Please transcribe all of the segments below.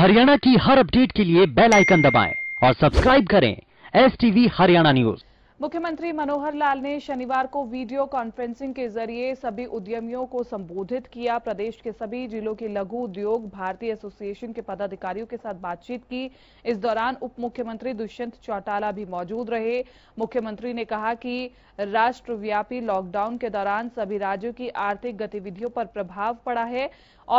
हरियाणा की हर अपडेट के लिए बेल आइकन दबाएं और सब्सक्राइब करें एस हरियाणा न्यूज मुख्यमंत्री मनोहर लाल ने शनिवार को वीडियो कॉन्फ्रेंसिंग के जरिए सभी उद्यमियों को संबोधित किया प्रदेश के सभी जिलों के लघु उद्योग भारतीय एसोसिएशन के पदाधिकारियों के साथ बातचीत की इस दौरान उप मुख्यमंत्री दुष्यंत चौटाला भी मौजूद रहे मुख्यमंत्री ने कहा कि राष्ट्रव्यापी लॉकडाउन के दौरान सभी राज्यों की आर्थिक गतिविधियों पर प्रभाव पड़ा है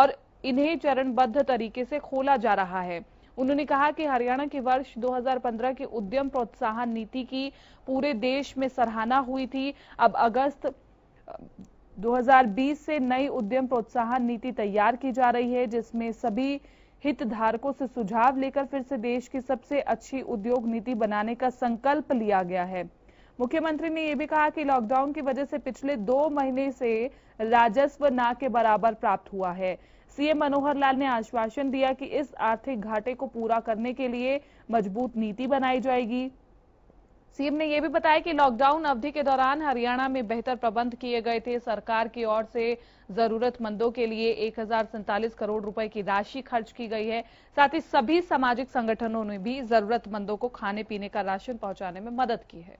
और इन्हें चरणबद्ध तरीके से खोला जा रहा है उन्होंने कहा कि हरियाणा की वर्ष 2015 की उद्यम प्रोत्साहन नीति की पूरे देश में सराहना हुई थी अब अगस्त 2020 से नई उद्यम प्रोत्साहन नीति तैयार की जा रही है जिसमें सभी हितधारकों से सुझाव लेकर फिर से देश की सबसे अच्छी उद्योग नीति बनाने का संकल्प लिया गया है मुख्यमंत्री ने यह भी कहा कि लॉकडाउन की वजह से पिछले दो महीने से राजस्व ना के बराबर प्राप्त हुआ है सीएम मनोहर लाल ने आश्वासन दिया कि इस आर्थिक घाटे को पूरा करने के लिए मजबूत नीति बनाई जाएगी सीएम ने यह भी बताया कि लॉकडाउन अवधि के दौरान हरियाणा में बेहतर प्रबंध किए गए थे सरकार की ओर से जरूरतमंदों के लिए एक करोड़ रुपए की राशि खर्च की गई है साथ ही सभी सामाजिक संगठनों ने भी जरूरतमंदों को खाने पीने का राशन पहुंचाने में मदद की है